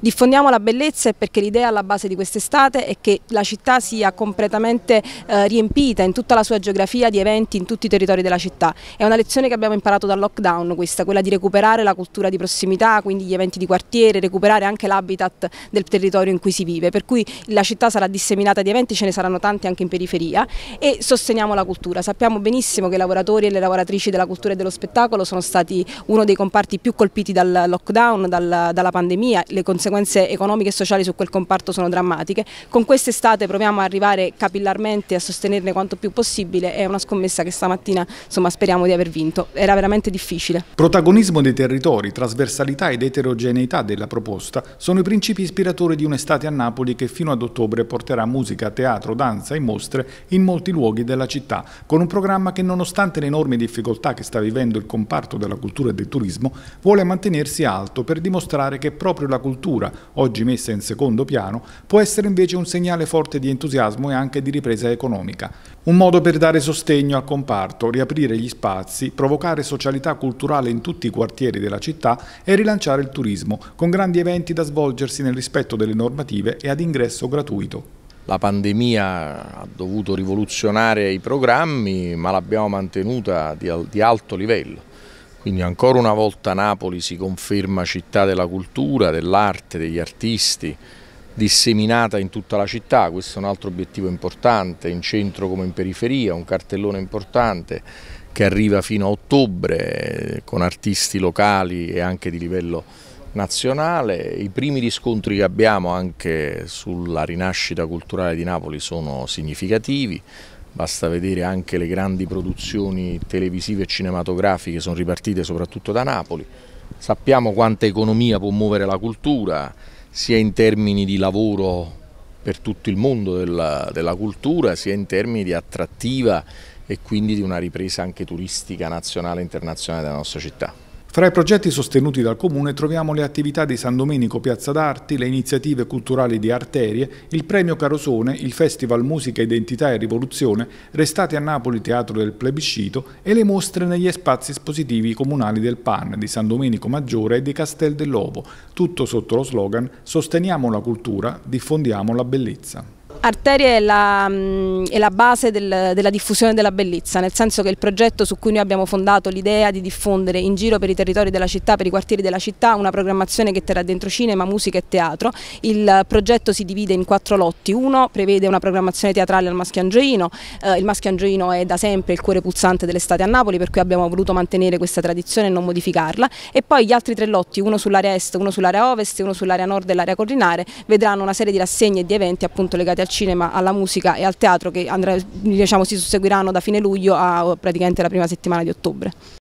Diffondiamo la bellezza perché l'idea alla base di quest'estate è che la città sia completamente eh, riempita in tutta la sua geografia di eventi in tutti i territori della città. È una lezione che abbiamo imparato dal lockdown questa, quella di recuperare la cultura di prossimità, quindi gli eventi di quartiere, recuperare anche l'habitat del territorio in cui si vive, per cui la città sarà disseminata di eventi, ce ne saranno tanti anche in periferia e sosteniamo la cultura. Sappiamo benissimo che i lavoratori e le lavoratrici della cultura e dello spettacolo sono stati uno dei comparti più colpiti dal lockdown, dal, dalla pandemia, le conseguenze conseguenze economiche e sociali su quel comparto sono drammatiche. Con quest'estate proviamo a arrivare capillarmente a sostenerne quanto più possibile, è una scommessa che stamattina insomma, speriamo di aver vinto, era veramente difficile. Protagonismo dei territori, trasversalità ed eterogeneità della proposta sono i principi ispiratori di un'estate a Napoli che fino ad ottobre porterà musica, teatro, danza e mostre in molti luoghi della città, con un programma che nonostante le enormi difficoltà che sta vivendo il comparto della cultura e del turismo, vuole mantenersi alto per dimostrare che proprio la cultura paura, oggi messa in secondo piano, può essere invece un segnale forte di entusiasmo e anche di ripresa economica. Un modo per dare sostegno al comparto, riaprire gli spazi, provocare socialità culturale in tutti i quartieri della città e rilanciare il turismo, con grandi eventi da svolgersi nel rispetto delle normative e ad ingresso gratuito. La pandemia ha dovuto rivoluzionare i programmi, ma l'abbiamo mantenuta di alto livello quindi ancora una volta Napoli si conferma città della cultura, dell'arte, degli artisti, disseminata in tutta la città, questo è un altro obiettivo importante, in centro come in periferia, un cartellone importante che arriva fino a ottobre eh, con artisti locali e anche di livello nazionale. I primi riscontri che abbiamo anche sulla rinascita culturale di Napoli sono significativi, Basta vedere anche le grandi produzioni televisive e cinematografiche sono ripartite soprattutto da Napoli. Sappiamo quanta economia può muovere la cultura, sia in termini di lavoro per tutto il mondo della, della cultura, sia in termini di attrattiva e quindi di una ripresa anche turistica nazionale e internazionale della nostra città. Fra i progetti sostenuti dal Comune troviamo le attività di San Domenico Piazza d'Arti, le iniziative culturali di Arterie, il Premio Carosone, il Festival Musica, Identità e Rivoluzione, Restate a Napoli Teatro del Plebiscito e le mostre negli spazi espositivi comunali del PAN di San Domenico Maggiore e di Castel dell'Ovo, tutto sotto lo slogan Sosteniamo la cultura, diffondiamo la bellezza. Arterie è la, mm, è la base del, della diffusione della bellezza, nel senso che il progetto su cui noi abbiamo fondato l'idea di diffondere in giro per i territori della città, per i quartieri della città, una programmazione che terrà dentro cinema, musica e teatro. Il progetto si divide in quattro lotti, uno prevede una programmazione teatrale al Maschio Angioino, eh, il Maschio Angioino è da sempre il cuore pulsante dell'estate a Napoli, per cui abbiamo voluto mantenere questa tradizione e non modificarla, e poi gli altri tre lotti, uno sull'area est, uno sull'area ovest, uno sull'area nord e l'area collinare, vedranno una serie di rassegne e di eventi appunto legati al al cinema, alla musica e al teatro che andrà, diciamo, si susseguiranno da fine luglio a praticamente la prima settimana di ottobre.